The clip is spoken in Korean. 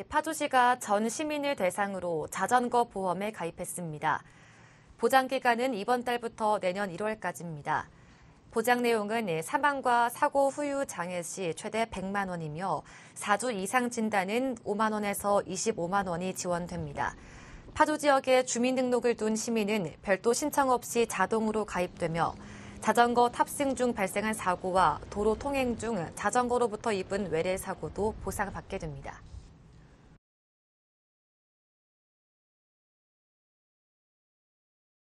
예, 파주시가 전 시민을 대상으로 자전거 보험에 가입했습니다. 보장 기간은 이번 달부터 내년 1월까지입니다. 보장 내용은 예, 사망과 사고 후유 장애 시 최대 100만 원이며 4주 이상 진단은 5만 원에서 25만 원이 지원됩니다. 파주 지역에 주민등록을 둔 시민은 별도 신청 없이 자동으로 가입되며 자전거 탑승 중 발생한 사고와 도로 통행 중 자전거로부터 입은 외래 사고도 보상받게 됩니다.